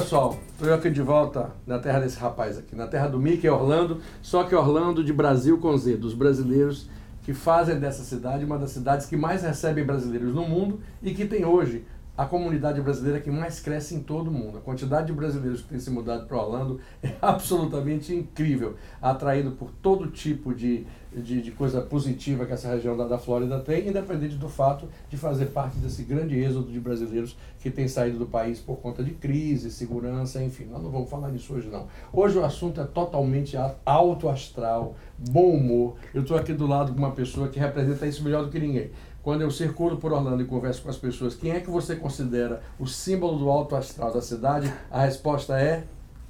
pessoal, estou aqui de volta na terra desse rapaz aqui, na terra do Mickey Orlando, só que Orlando de Brasil com Z, dos brasileiros que fazem dessa cidade uma das cidades que mais recebe brasileiros no mundo e que tem hoje a comunidade brasileira que mais cresce em todo o mundo. A quantidade de brasileiros que tem se mudado para Orlando é absolutamente incrível, atraído por todo tipo de, de, de coisa positiva que essa região da, da Flórida tem, independente do fato de fazer parte desse grande êxodo de brasileiros que tem saído do país por conta de crise, segurança, enfim. Nós não vamos falar disso hoje, não. Hoje o assunto é totalmente alto astral, bom humor. Eu estou aqui do lado de uma pessoa que representa isso melhor do que ninguém quando eu circulo por Orlando e converso com as pessoas, quem é que você considera o símbolo do alto astral da cidade? A resposta é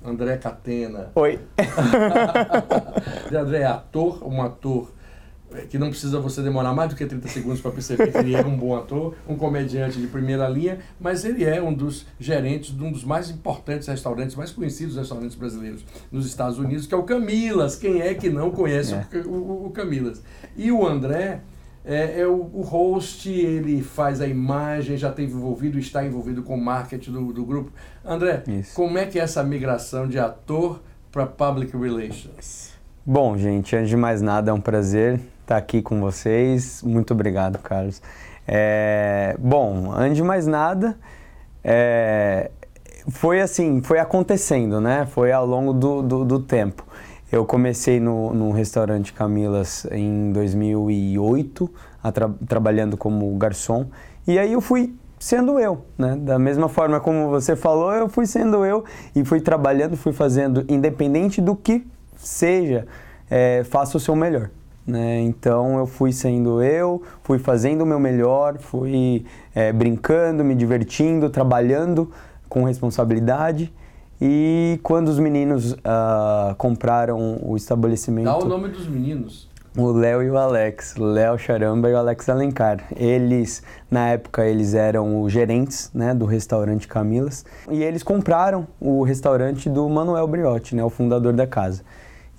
André Catena. Oi. André é ator, um ator é, que não precisa você demorar mais do que 30 segundos para perceber que ele é um bom ator, um comediante de primeira linha, mas ele é um dos gerentes de um dos mais importantes restaurantes, mais conhecidos restaurantes brasileiros nos Estados Unidos, que é o Camilas. Quem é que não conhece é. O, o, o Camilas? E o André é, é o, o, host, ele faz a imagem, já teve envolvido, está envolvido com o marketing do, do grupo. André, Isso. como é que é essa migração de ator para public relations? Bom, gente, antes de mais nada, é um prazer estar aqui com vocês. Muito obrigado, Carlos. É, bom, antes de mais nada, é, foi assim, foi acontecendo, né? Foi ao longo do, do, do tempo. Eu comecei no, no restaurante Camilas em 2008, tra trabalhando como garçom. E aí eu fui sendo eu, né? Da mesma forma como você falou, eu fui sendo eu e fui trabalhando, fui fazendo, independente do que seja, é, faça o seu melhor. Né? Então eu fui sendo eu, fui fazendo o meu melhor, fui é, brincando, me divertindo, trabalhando com responsabilidade e quando os meninos uh, compraram o estabelecimento. Dá o nome dos meninos. O Léo e o Alex, Léo Charamba e o Alex Alencar. Eles, na época, eles eram os gerentes né, do restaurante Camilas. E eles compraram o restaurante do Manuel Briotti, né, o fundador da casa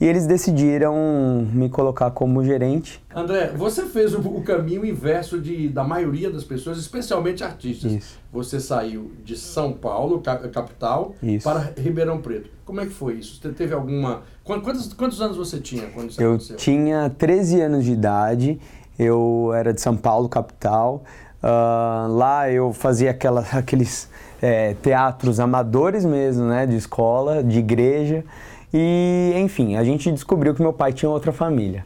e eles decidiram me colocar como gerente. André, você fez o, caminho inverso de, da maioria das pessoas, especialmente artistas. Isso. Você saiu de São Paulo, capital, isso. para Ribeirão Preto. Como é que foi isso? Você teve alguma. Quantos, quantos anos você tinha quando isso Eu aconteceu? tinha 13 anos de idade, eu era de São Paulo, capital. Uh, lá eu fazia aquela, aqueles é, teatros amadores mesmo, né? De escola, de igreja. E, enfim, a gente descobriu que meu pai tinha outra família.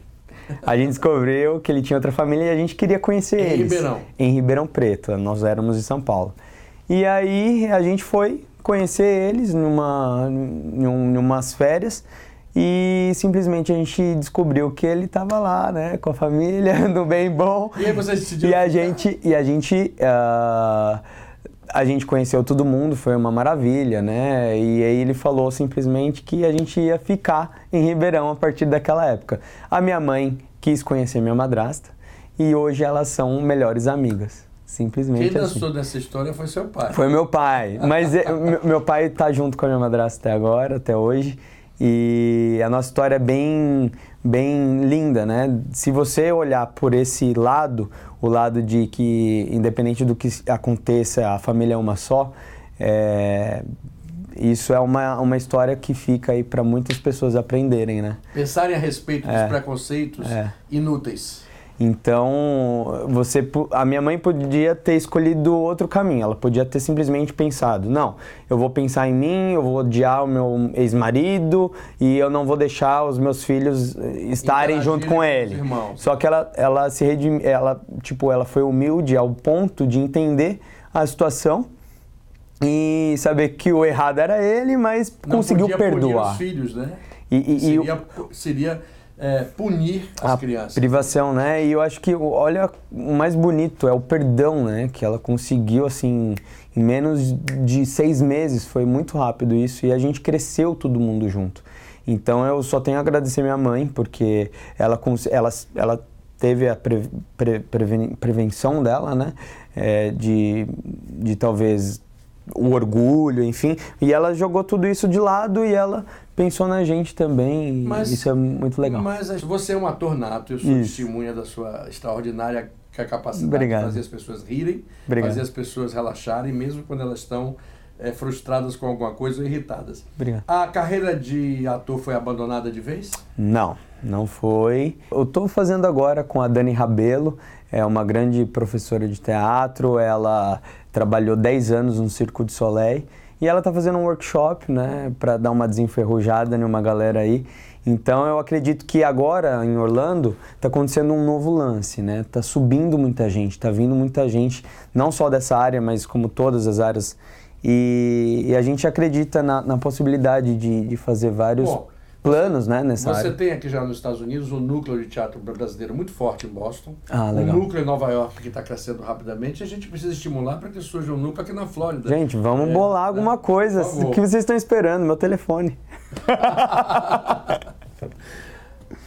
A gente descobriu que ele tinha outra família e a gente queria conhecer em eles. Em Ribeirão? Em Ribeirão Preto, nós éramos de São Paulo. E aí a gente foi conhecer eles numa, num, numas férias e simplesmente a gente descobriu que ele estava lá, né, com a família, do bem bom. E aí você decidiu? E a gente, e a gente uh, a gente conheceu todo mundo, foi uma maravilha, né? E aí ele falou simplesmente que a gente ia ficar em Ribeirão a partir daquela época. A minha mãe quis conhecer minha madrasta e hoje elas são melhores amigas. Simplesmente. Quem assim. dançou assim. história foi seu pai. Foi meu pai. Mas meu pai tá junto com a minha madrasta até agora, até hoje. E a nossa história é bem, bem linda, né? Se você olhar por esse lado, o lado de que, independente do que aconteça, a família é uma só, é, isso é uma, uma história que fica aí para muitas pessoas aprenderem, né? Pensarem a respeito dos é, preconceitos é. inúteis. Então, você, a minha mãe podia ter escolhido outro caminho. Ela podia ter simplesmente pensado: não, eu vou pensar em mim, eu vou odiar o meu ex-marido e eu não vou deixar os meus filhos eh, estarem junto com ele. Só que ela, ela se ela tipo, ela foi humilde ao ponto de entender a situação e saber que o errado era ele, mas não conseguiu perdoar. Os filhos, né? E, e, seria, e seria é, punir as a crianças. Privação, né? E eu acho que olha o mais bonito é o perdão, né? Que ela conseguiu assim em menos de seis meses, foi muito rápido isso e a gente cresceu todo mundo junto. Então eu só tenho a agradecer minha mãe porque ela ela ela teve a pre, pre, preven, prevenção dela, né? É, de, de talvez o orgulho, enfim. E ela jogou tudo isso de lado e ela pensou na gente também. Mas, isso é muito legal. Mas você é um ator nato, eu sou isso. testemunha da sua extraordinária capacidade Obrigado. de fazer as pessoas rirem, Obrigado. fazer as pessoas relaxarem, mesmo quando elas estão é, frustradas com alguma coisa ou irritadas. Obrigado. A carreira de ator foi abandonada de vez? Não, não foi. Eu estou fazendo agora com a Dani Rabelo, é uma grande professora de teatro, ela trabalhou 10 anos no Circo de Soleil e ela tá fazendo um workshop, né, para dar uma desenferrujada em uma galera aí. Então eu acredito que agora em Orlando tá acontecendo um novo lance, né? Tá subindo muita gente, tá vindo muita gente, não só dessa área, mas como todas as áreas. E, e a gente acredita na, na possibilidade de, de fazer vários. Bom planos né, nessa Você área. tem aqui já nos Estados Unidos um núcleo de teatro brasileiro muito forte em Boston, ah, um núcleo em Nova York que está crescendo rapidamente, e a gente precisa estimular para que surja um núcleo aqui na Flórida. Gente, vamos é, bolar alguma né? coisa. O que vocês estão esperando? Meu telefone.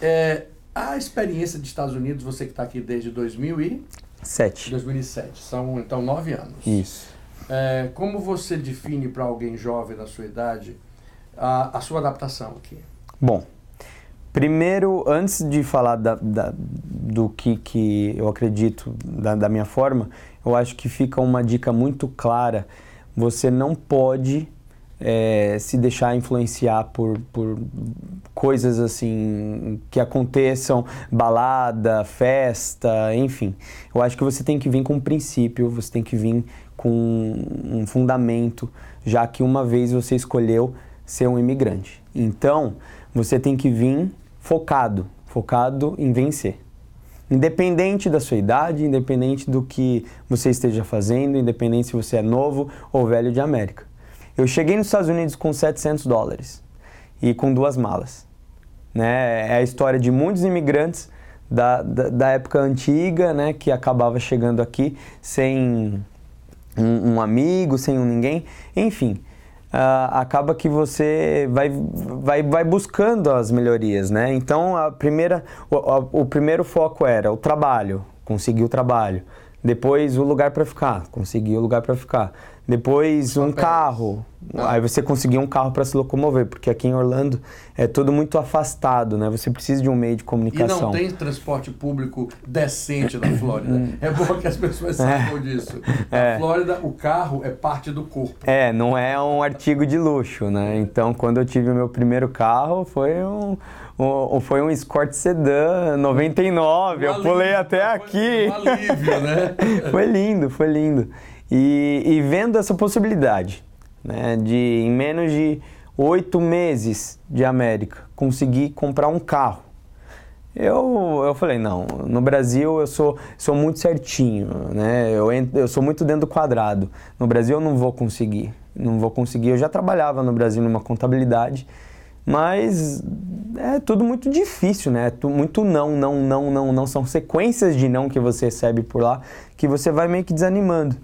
é, a experiência dos Estados Unidos, você que está aqui desde 2007. 2007, são então nove anos. Isso. É, como você define para alguém jovem da sua idade a, a sua adaptação aqui? Bom, primeiro, antes de falar da, da, do que, que eu acredito da, da minha forma, eu acho que fica uma dica muito clara. Você não pode é, se deixar influenciar por, por coisas assim que aconteçam, balada, festa, enfim. Eu acho que você tem que vir com um princípio, você tem que vir com um fundamento, já que uma vez você escolheu ser um imigrante. Então, você tem que vir focado, focado em vencer. Independente da sua idade, independente do que você esteja fazendo, independente se você é novo ou velho de América. Eu cheguei nos Estados Unidos com 700 dólares e com duas malas. Né? É a história de muitos imigrantes da, da, da época antiga, né? que acabava chegando aqui sem um, um amigo, sem um ninguém. Enfim, Uh, acaba que você vai, vai, vai buscando as melhorias, né? Então, a primeira, o, o primeiro foco era o trabalho, conseguir o trabalho. Depois, o lugar para ficar, conseguir o lugar para ficar. Depois um carro. Ah. Aí você conseguia um carro para se locomover, porque aqui em Orlando é tudo muito afastado, né? Você precisa de um meio de comunicação. E não tem transporte público decente na Flórida. é bom que as pessoas é. saibam é. disso. Na é. Flórida, o carro é parte do corpo. É, não é um artigo de luxo, né? Então, quando eu tive o meu primeiro carro, foi um, um foi um Escort Sedan 99. Um eu alívio, pulei até foi, aqui. Um alívio, né? foi lindo, foi lindo. E, e vendo essa possibilidade né, de, em menos de oito meses de América, conseguir comprar um carro. Eu, eu falei, não, no Brasil eu sou, sou muito certinho, né? Eu, eu sou muito dentro do quadrado. No Brasil eu não vou conseguir, não vou conseguir. Eu já trabalhava no Brasil numa contabilidade, mas é tudo muito difícil, né? Muito não, não, não, não, não. São sequências de não que você recebe por lá que você vai meio que desanimando.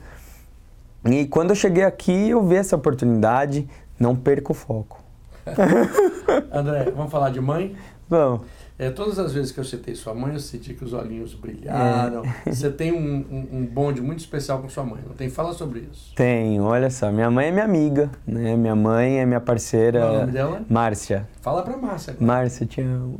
E quando eu cheguei aqui, eu vi essa oportunidade, não perca o foco. André, vamos falar de mãe? Vamos. É, todas as vezes que eu citei sua mãe, eu senti que os olhinhos brilharam. É. Você tem um, um, um, bonde muito especial com sua mãe, não tem? Fala sobre isso. Tem, olha só. Minha mãe é minha amiga, né? Minha mãe é minha parceira. Qual é o nome dela? Márcia. Fala pra Márcia. Agora. Márcia, te amo.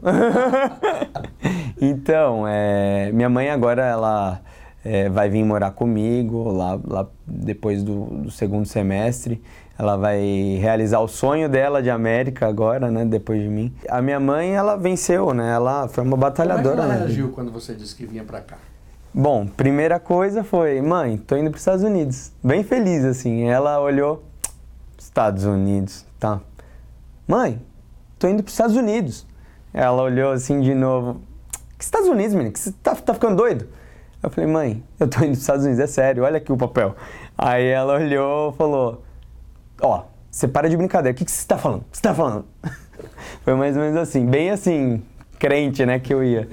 então, é, minha mãe agora, ela é, vai vir morar comigo lá, lá depois do, do, segundo semestre. Ela vai realizar o sonho dela de América agora, né? Depois de mim. A minha mãe, ela venceu, né? Ela foi uma batalhadora. Como é que ela né. reagiu quando você disse que vinha para cá? Bom, primeira coisa foi, mãe, tô indo para os Estados Unidos. Bem feliz assim. Ela olhou, Estados Unidos, tá? Mãe, tô indo para os Estados Unidos. Ela olhou assim de novo. Que Estados Unidos, menino? Que você tá, tá ficando doido? Eu falei, mãe, eu tô indo os Estados Unidos, é sério, olha aqui o papel. Aí ela olhou e falou, ó, você para de brincadeira, o que, que você tá falando? Você tá falando? Foi mais ou menos assim, bem assim, crente, né, que eu ia.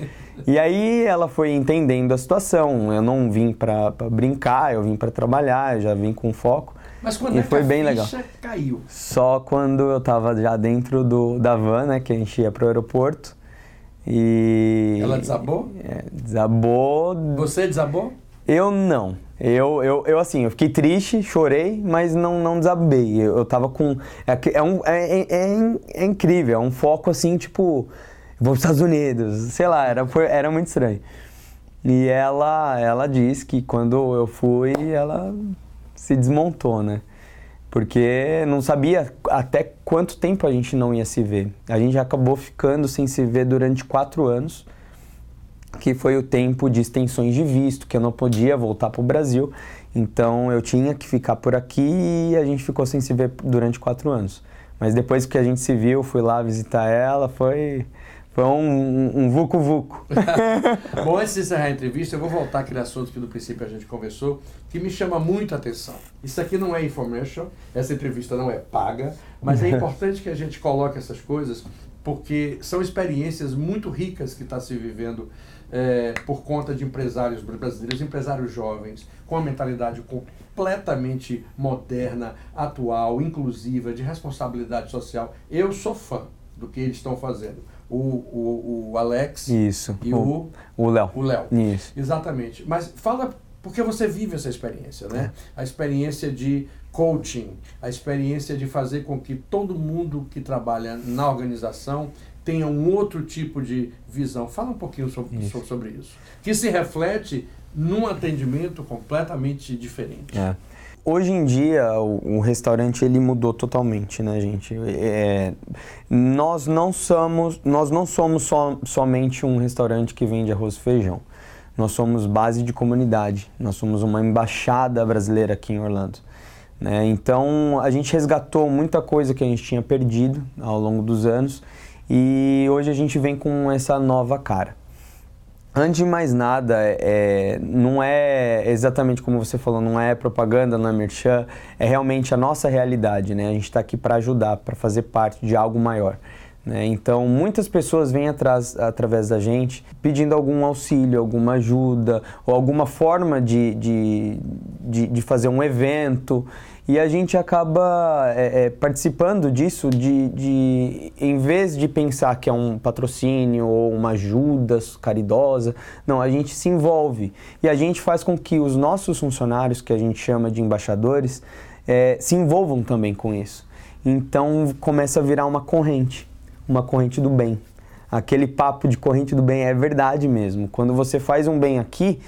E aí ela foi entendendo a situação. Eu não vim para brincar, eu vim para trabalhar, eu já vim com foco. Mas quando e é foi bem legal. caiu? Só quando eu tava já dentro do, da van, né, que a gente ia pro aeroporto. E. Ela desabou? É, desabou. Você desabou? Eu não. Eu, eu, eu assim, eu fiquei triste, chorei, mas não, não desabei. Eu, eu tava com. É, é, um, é, é, é, é incrível, é um foco assim, tipo, vou para os Estados Unidos, sei lá, era, foi, era muito estranho. E ela, ela disse que quando eu fui, ela se desmontou, né? porque não sabia até quanto tempo a gente não ia se ver. A gente acabou ficando sem se ver durante quatro anos, que foi o tempo de extensões de visto, que eu não podia voltar para o Brasil, então eu tinha que ficar por aqui e a gente ficou sem se ver durante quatro anos. Mas depois que a gente se viu, fui lá visitar ela, foi foi um vucu-vucu. Bom, antes de encerrar a entrevista, eu vou voltar aquele assunto que no princípio a gente conversou, que me chama muito a atenção. Isso aqui não é information, essa entrevista não é paga, mas é importante que a gente coloque essas coisas, porque são experiências muito ricas que está se vivendo é, por conta de empresários brasileiros, empresários jovens, com a mentalidade completamente moderna, atual, inclusiva, de responsabilidade social. Eu sou fã do que eles estão fazendo o, o, o Alex Isso. e o Léo. O Léo. Isso. Exatamente. Mas fala porque você vive essa experiência, né? É. A experiência de coaching, a experiência de fazer com que todo mundo que trabalha na organização tenha um outro tipo de visão. Fala um pouquinho sobre isso, sobre isso que se reflete num atendimento completamente diferente. É hoje em dia o, o, restaurante ele mudou totalmente, né, gente? É, nós não somos, nós não somos só somente um restaurante que vende arroz e feijão. Nós somos base de comunidade. Nós somos uma embaixada brasileira aqui em Orlando. Né? Então a gente resgatou muita coisa que a gente tinha perdido ao longo dos anos e hoje a gente vem com essa nova cara. Antes de mais nada, é, não é exatamente como você falou, não é propaganda, não é merchan, é realmente a nossa realidade, né? A gente está aqui para ajudar, para fazer parte de algo maior. Né? Então, muitas pessoas vêm atrás, através da gente pedindo algum auxílio, alguma ajuda ou alguma forma de, de, de, de fazer um evento. E a gente acaba é, é, participando disso de, de, em vez de pensar que é um patrocínio ou uma ajuda caridosa, não, a gente se envolve e a gente faz com que os nossos funcionários, que a gente chama de embaixadores, é, se envolvam também com isso. Então começa a virar uma corrente, uma corrente do bem. Aquele papo de corrente do bem é verdade mesmo. Quando você faz um bem aqui,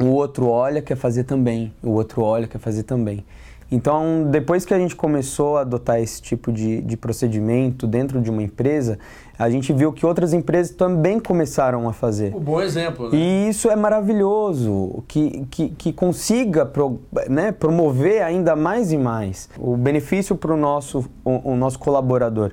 o outro olha, quer fazer também, o outro olha, quer fazer também. Então, depois que a gente começou a adotar esse tipo de, de procedimento dentro de uma empresa, a gente viu que outras empresas também começaram a fazer. Um bom exemplo, né? E isso é maravilhoso, que, que, que consiga pro, né, promover ainda mais e mais o benefício para o nosso, o nosso colaborador.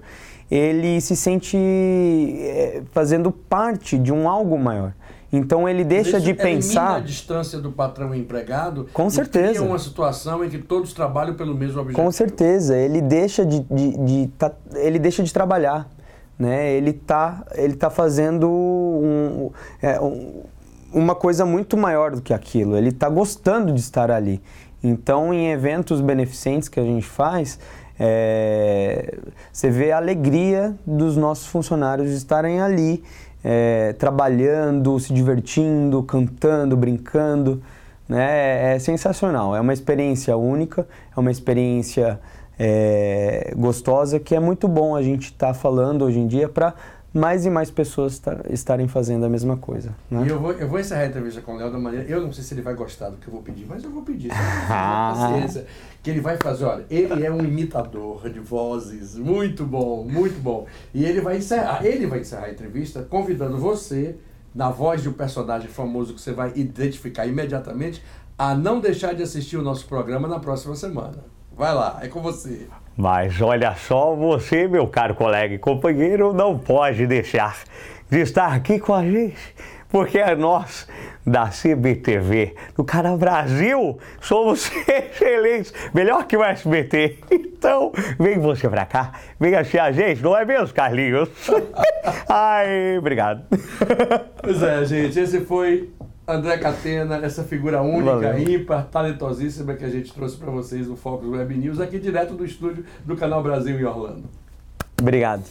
Ele se sente eh, fazendo parte de um algo maior. Então ele deixa Isso de pensar. a distância do patrão e empregado. Com certeza. Cria uma situação em que todos trabalham pelo mesmo objetivo. Com certeza. Ele deixa de, de, de tá, ele deixa de trabalhar, né? Ele está ele tá fazendo um, é, um, uma coisa muito maior do que aquilo. Ele está gostando de estar ali. Então, em eventos beneficentes que a gente faz, é, você vê a alegria dos nossos funcionários estarem ali é, trabalhando, se divertindo, cantando, brincando. Né? É sensacional, é uma experiência única, é uma experiência é, gostosa que é muito bom a gente estar tá falando hoje em dia para mais e mais pessoas estarem fazendo a mesma coisa. Né? E eu vou, eu vou encerrar a entrevista com o Léo da maneira. Eu não sei se ele vai gostar do que eu vou pedir, mas eu vou pedir. paciência. Que ele vai fazer, olha, ele é um imitador de vozes, muito bom, muito bom. E ele vai encerrar, ele vai encerrar a entrevista convidando você, na voz de um personagem famoso que você vai identificar imediatamente, a não deixar de assistir o nosso programa na próxima semana. Vai lá, é com você. Mas olha só, você, meu caro colega e companheiro, não pode deixar de estar aqui com a gente, porque é nós da CBTV, do Canal Brasil, somos excelentes, melhor que o SBT. Então, vem você pra cá, vem assistir a gente, não é mesmo, Carlinhos? Ai, obrigado. Pois é, gente, esse foi André Catena, essa figura única, Valeu. ímpar, talentosíssima que a gente trouxe para vocês no Focus Web News, aqui direto do estúdio do Canal Brasil em Orlando. Obrigado.